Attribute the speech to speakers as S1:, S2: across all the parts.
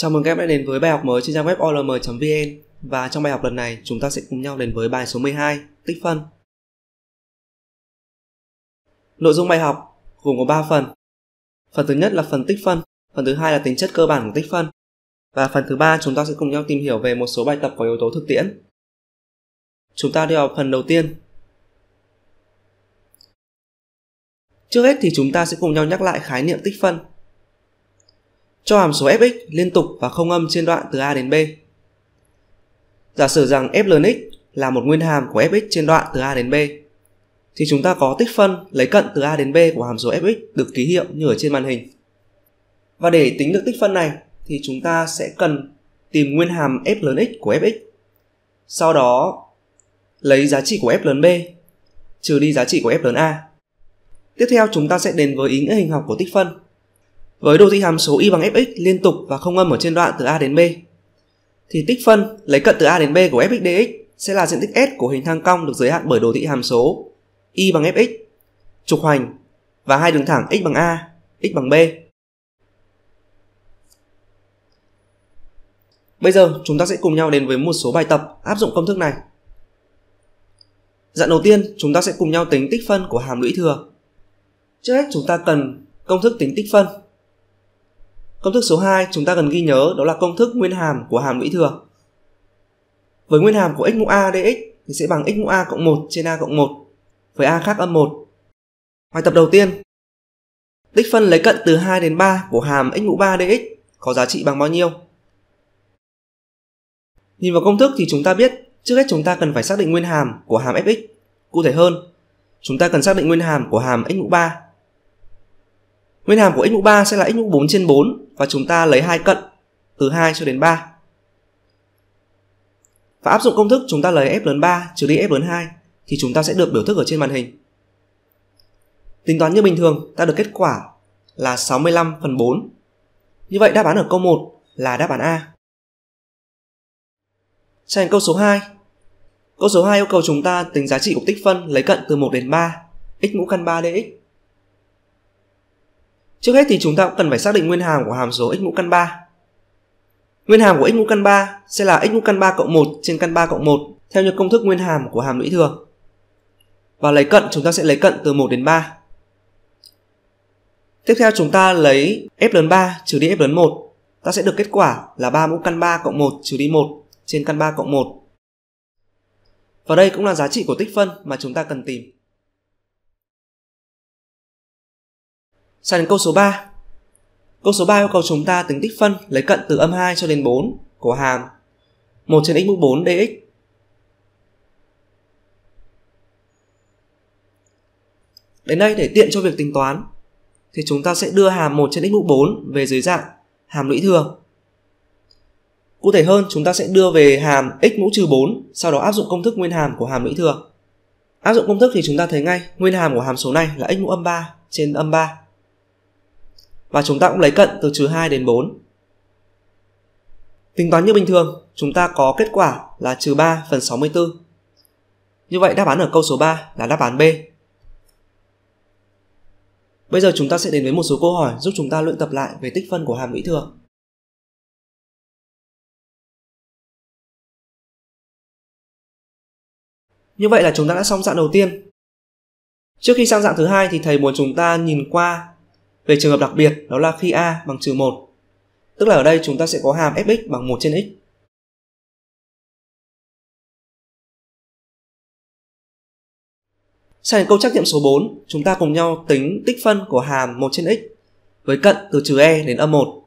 S1: Chào mừng các em đã đến với bài học mới trên trang web olm.vn và trong bài học lần này chúng ta sẽ cùng nhau đến với bài số 12, tích phân. Nội dung bài học gồm có 3 phần. Phần thứ nhất là phần tích phân, phần thứ hai là tính chất cơ bản của tích phân và phần thứ ba chúng ta sẽ cùng nhau tìm hiểu về một số bài tập có yếu tố thực tiễn. Chúng ta đi vào phần đầu tiên. Trước hết thì chúng ta sẽ cùng nhau nhắc lại khái niệm tích phân cho hàm số fx liên tục và không âm trên đoạn từ a đến b. Giả sử rằng F x là một nguyên hàm của fx trên đoạn từ a đến b thì chúng ta có tích phân lấy cận từ a đến b của hàm số fx được ký hiệu như ở trên màn hình. Và để tính được tích phân này thì chúng ta sẽ cần tìm nguyên hàm f lớn x của fx. Sau đó lấy giá trị của f lớn b trừ đi giá trị của f lớn a. Tiếp theo chúng ta sẽ đến với ý nghĩa hình học của tích phân với đồ thị hàm số y bằng fx liên tục và không âm ở trên đoạn từ a đến b. Thì tích phân lấy cận từ a đến b của fx dx sẽ là diện tích S của hình thang cong được giới hạn bởi đồ thị hàm số y bằng fx, trục hoành và hai đường thẳng x bằng a, x bằng b. Bây giờ chúng ta sẽ cùng nhau đến với một số bài tập áp dụng công thức này. Dạng đầu tiên, chúng ta sẽ cùng nhau tính tích phân của hàm lũy thừa. Trước hết chúng ta cần công thức tính tích phân Công thức số 2 chúng ta cần ghi nhớ đó là công thức nguyên hàm của hàm lũy thừa. Với nguyên hàm của x mũ a dx thì sẽ bằng x mũ a cộng 1 trên a cộng 1 với a khác âm 1. Bài tập đầu tiên, tích phân lấy cận từ 2 đến 3 của hàm x mũ 3 dx có giá trị bằng bao nhiêu? Nhìn vào công thức thì chúng ta biết trước hết chúng ta cần phải xác định nguyên hàm của hàm fx. Cụ thể hơn, chúng ta cần xác định nguyên hàm của hàm x mũ 3. Nguyên hàm của x mũ 3 sẽ là x mũ 4 trên 4 và chúng ta lấy hai cận từ 2 cho đến 3. Và áp dụng công thức chúng ta lấy f lớn 3 trừ đi f lớn 2 thì chúng ta sẽ được biểu thức ở trên màn hình. Tính toán như bình thường, ta được kết quả là 65 phần 4. Như vậy đáp án ở câu 1 là đáp án A. Sang câu số 2. Câu số 2 yêu cầu chúng ta tính giá trị của tích phân lấy cận từ 1 đến 3, x mũ căn 3 dx Trước hết thì chúng ta cũng cần phải xác định nguyên hàm của hàm số x mũ căn 3. Nguyên hàm của x mũ căn 3 sẽ là x mũ căn 3 cộng 1 trên căn 3 cộng 1 theo như công thức nguyên hàm của hàm lũy thừa. Và lấy cận chúng ta sẽ lấy cận từ 1 đến 3. Tiếp theo chúng ta lấy f lớn 3 trừ đi f lớn 1. Ta sẽ được kết quả là 3 mũ căn 3 cộng 1 trừ đi 1 trên căn 3 cộng 1. Và đây cũng là giá trị của tích phân mà chúng ta cần tìm. Sang đến câu số 3. Câu số 3 yêu cầu chúng ta tính tích phân lấy cận từ âm 2 cho đến 4 của hàm 1 trên x mũ 4 dx. Đến đây để tiện cho việc tính toán thì chúng ta sẽ đưa hàm 1 trên x mũ 4 về dưới dạng hàm lũy thường. Cụ thể hơn, chúng ta sẽ đưa về hàm x mũ trừ 4, sau đó áp dụng công thức nguyên hàm của hàm lũy thường. Áp dụng công thức thì chúng ta thấy ngay, nguyên hàm của hàm số này là x mũ âm 3 trên âm 3 và chúng ta cũng lấy cận từ trừ 2 đến 4. Tính toán như bình thường, chúng ta có kết quả là trừ 3 phần 64. Như vậy đáp án ở câu số 3 là đáp án B. Bây giờ chúng ta sẽ đến với một số câu hỏi giúp chúng ta luyện tập lại về tích phân của hàm vĩ thường Như vậy là chúng ta đã xong dạng đầu tiên. Trước khi sang dạng thứ hai thì thầy muốn chúng ta nhìn qua về trường hợp đặc biệt đó là khi a bằng trừ 1. Tức là ở đây chúng ta sẽ có hàm fx bằng 1 trên x. Sang đến câu trắc nghiệm số 4, chúng ta cùng nhau tính tích phân của hàm 1 trên x với cận từ trừ e đến âm 1.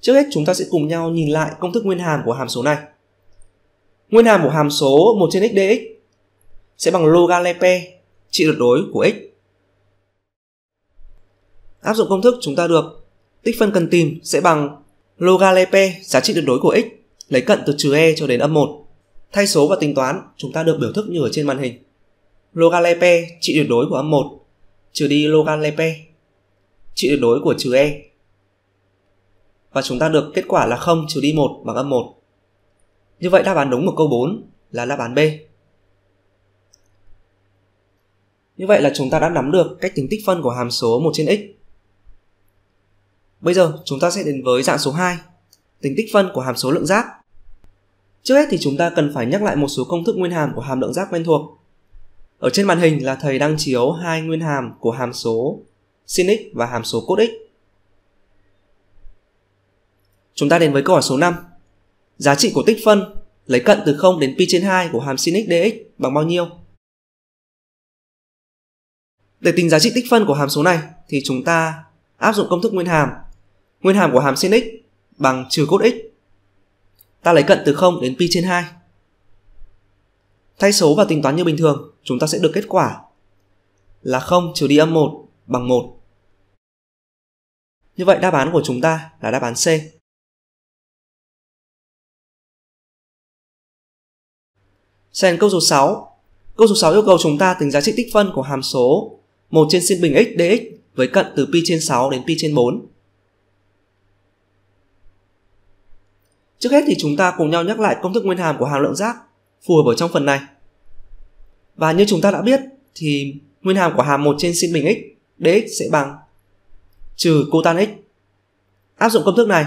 S1: Trước hết chúng ta sẽ cùng nhau nhìn lại công thức nguyên hàm của hàm số này. Nguyên hàm của hàm số 1 trên x dx sẽ bằng loga Lepe, trị tuyệt đối của x Áp dụng công thức chúng ta được tích phân cần tìm sẽ bằng logarepe giá trị tuyệt đối của x lấy cận từ trừ e cho đến âm 1. Thay số và tính toán chúng ta được biểu thức như ở trên màn hình. Logarepe trị tuyệt đối của âm 1 trừ đi logarepe trị tuyệt đối của trừ e và chúng ta được kết quả là 0 trừ đi 1 bằng âm 1. Như vậy đáp án đúng của câu 4 là đáp án B. Như vậy là chúng ta đã nắm được cách tính tích phân của hàm số 1 trên x Bây giờ chúng ta sẽ đến với dạng số 2, tính tích phân của hàm số lượng giác. Trước hết thì chúng ta cần phải nhắc lại một số công thức nguyên hàm của hàm lượng giác quen thuộc. Ở trên màn hình là thầy đang chiếu hai nguyên hàm của hàm số sin x và hàm số cos x. Chúng ta đến với câu hỏi số 5. Giá trị của tích phân lấy cận từ 0 đến pi trên 2 của hàm sin x dx bằng bao nhiêu? Để tính giá trị tích phân của hàm số này thì chúng ta áp dụng công thức nguyên hàm Nguyên hàm của hàm sin x bằng trừ cốt x. Ta lấy cận từ 0 đến pi trên 2. Thay số và tính toán như bình thường, chúng ta sẽ được kết quả là 0 trừ đi âm 1 bằng 1. Như vậy đáp án của chúng ta là đáp án C. Xem câu số 6. Câu số 6 yêu cầu chúng ta tính giá trị tích phân của hàm số 1 trên sin bình x dx với cận từ pi trên 6 đến pi trên 4. Trước hết thì chúng ta cùng nhau nhắc lại công thức nguyên hàm của hàm lượng giác phù hợp ở trong phần này. Và như chúng ta đã biết thì nguyên hàm của hàm 1 trên sin bình x dx sẽ bằng trừ cotan x. Áp dụng công thức này,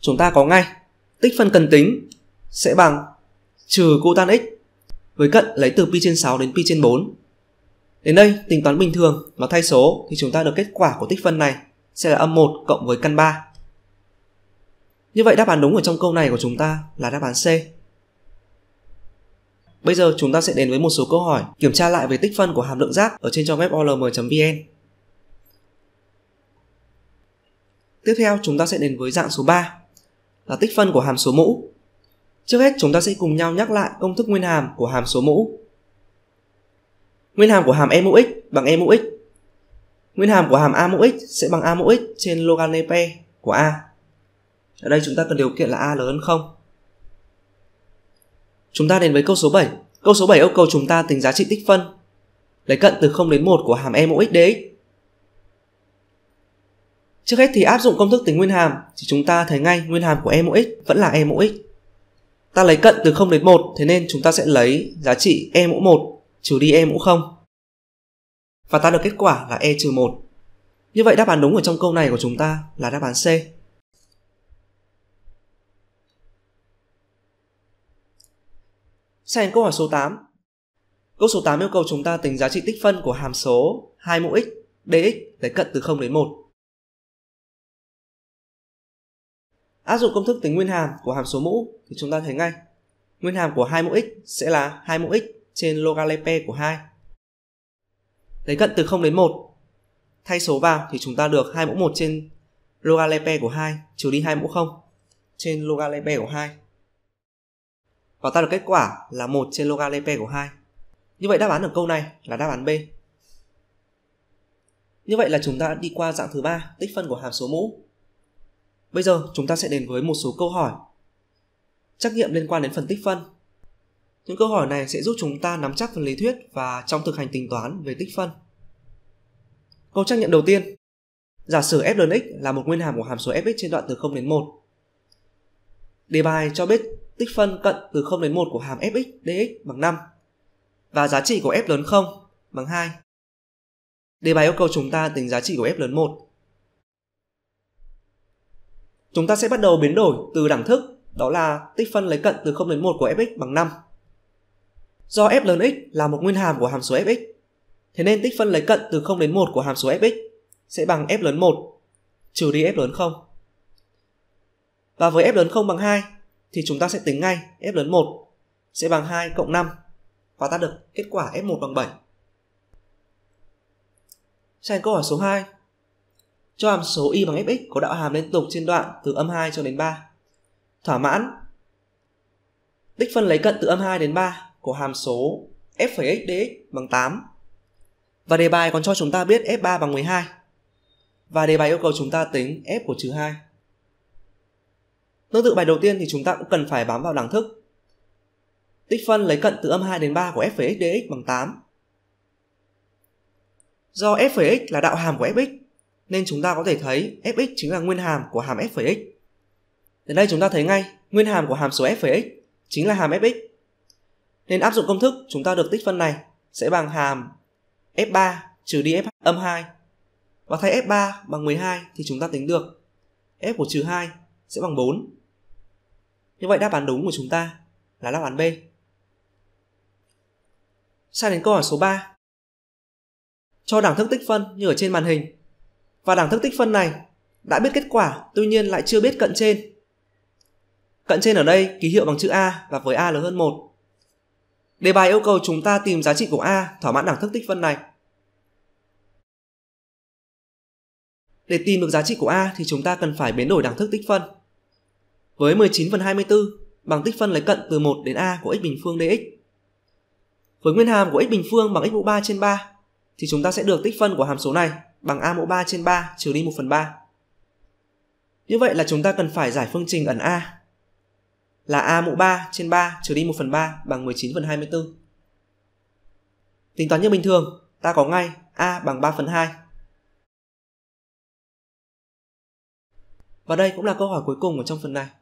S1: chúng ta có ngay tích phân cần tính sẽ bằng trừ cotan x với cận lấy từ pi trên 6 đến pi trên 4. Đến đây, tính toán bình thường và thay số thì chúng ta được kết quả của tích phân này sẽ là âm 1 cộng với căn 3 như vậy đáp án đúng ở trong câu này của chúng ta là đáp án C. Bây giờ chúng ta sẽ đến với một số câu hỏi kiểm tra lại về tích phân của hàm lượng rác ở trên trang web olm.vn. Tiếp theo chúng ta sẽ đến với dạng số 3 là tích phân của hàm số mũ. Trước hết chúng ta sẽ cùng nhau nhắc lại công thức nguyên hàm của hàm số mũ. Nguyên hàm của hàm e mũ x bằng e mũ x. Nguyên hàm của hàm a mũ x sẽ bằng a mũ x trên logan p của a. Ở đây chúng ta cần điều kiện là A lớn hơn không Chúng ta đến với câu số 7 Câu số 7 yêu cầu chúng ta tính giá trị tích phân Lấy cận từ 0 đến 1 của hàm e mũ x dx Trước hết thì áp dụng công thức tính nguyên hàm thì chúng ta thấy ngay nguyên hàm của e mũ x vẫn là e mũ x. Ta lấy cận từ 0 đến 1 thế nên chúng ta sẽ lấy giá trị e mũ 1 trừ đi e mũ 0. Và ta được kết quả là e trừ 1. Như vậy đáp án đúng ở trong câu này của chúng ta là đáp án C. Xem câu hỏi số 8. Câu số 8 yêu cầu chúng ta tính giá trị tích phân của hàm số 2 mũ x dx lấy cận từ 0 đến 1. Áp dụng công thức tính nguyên hàm của hàm số mũ thì chúng ta thấy ngay nguyên hàm của 2 mũ x sẽ là 2 mũ x trên logarithm của 2. Lấy cận từ 0 đến 1. Thay số vào thì chúng ta được 2 mũ 1 trên logarithm của 2 trừ đi 2 mũ 0 trên logarithm của 2 và ta được kết quả là 1 trên logarithm của 2. Như vậy đáp án ở câu này là đáp án B. Như vậy là chúng ta đã đi qua dạng thứ ba tích phân của hàm số mũ. Bây giờ chúng ta sẽ đến với một số câu hỏi. Trắc nghiệm liên quan đến phần tích phân. Những câu hỏi này sẽ giúp chúng ta nắm chắc phần lý thuyết và trong thực hành tính toán về tích phân. Câu trắc nghiệm đầu tiên. Giả sử f lớn x là một nguyên hàm của hàm số fx trên đoạn từ 0 đến 1. Đề bài cho biết tích phân cận từ 0 đến 1 của hàm fx dx bằng 5 và giá trị của f lớn 0 bằng 2. Đề bài yêu cầu chúng ta tính giá trị của f lớn 1. Chúng ta sẽ bắt đầu biến đổi từ đẳng thức đó là tích phân lấy cận từ 0 đến 1 của fx bằng 5. Do f lớn x là một nguyên hàm của hàm số fx, thế nên tích phân lấy cận từ 0 đến 1 của hàm số fx sẽ bằng f lớn 1 trừ đi f lớn 0. Và với f lớn 0 bằng 2 thì chúng ta sẽ tính ngay F lớn 1 sẽ bằng 2 cộng 5 và ta được kết quả F1 bằng 7. Sang câu hỏi số 2. Cho hàm số y bằng fx có đạo hàm liên tục trên đoạn từ âm 2 cho đến 3. Thỏa mãn tích phân lấy cận từ âm 2 đến 3 của hàm số f' dx bằng 8. Và đề bài còn cho chúng ta biết f3 bằng 12. Và đề bài yêu cầu chúng ta tính f của trừ 2. Tương tự bài đầu tiên thì chúng ta cũng cần phải bám vào đẳng thức. Tích phân lấy cận từ âm 2 đến 3 của f x dx bằng 8. Do f x là đạo hàm của fx nên chúng ta có thể thấy fx chính là nguyên hàm của hàm f về x. Đến đây chúng ta thấy ngay nguyên hàm của hàm số f x chính là hàm fx. Nên áp dụng công thức chúng ta được tích phân này sẽ bằng hàm f3 trừ đi f âm 2 và thay f3 bằng 12 thì chúng ta tính được f của trừ 2 sẽ bằng 4 như vậy đáp án đúng của chúng ta là đáp án B. Sang đến câu hỏi số 3. Cho đẳng thức tích phân như ở trên màn hình. Và đẳng thức tích phân này đã biết kết quả, tuy nhiên lại chưa biết cận trên. Cận trên ở đây ký hiệu bằng chữ A và với A lớn hơn 1. Đề bài yêu cầu chúng ta tìm giá trị của A thỏa mãn đẳng thức tích phân này. Để tìm được giá trị của A thì chúng ta cần phải biến đổi đẳng thức tích phân với 19 phần 24 bằng tích phân lấy cận từ 1 đến a của x bình phương dx. Với nguyên hàm của x bình phương bằng x mũ 3 trên 3 thì chúng ta sẽ được tích phân của hàm số này bằng a mũ 3 trên 3 trừ đi 1 phần 3. Như vậy là chúng ta cần phải giải phương trình ẩn a là a mũ 3 trên 3 trừ đi 1 phần 3 bằng 19 phần 24. Tính toán như bình thường, ta có ngay a bằng 3 phần 2. Và đây cũng là câu hỏi cuối cùng ở trong phần này.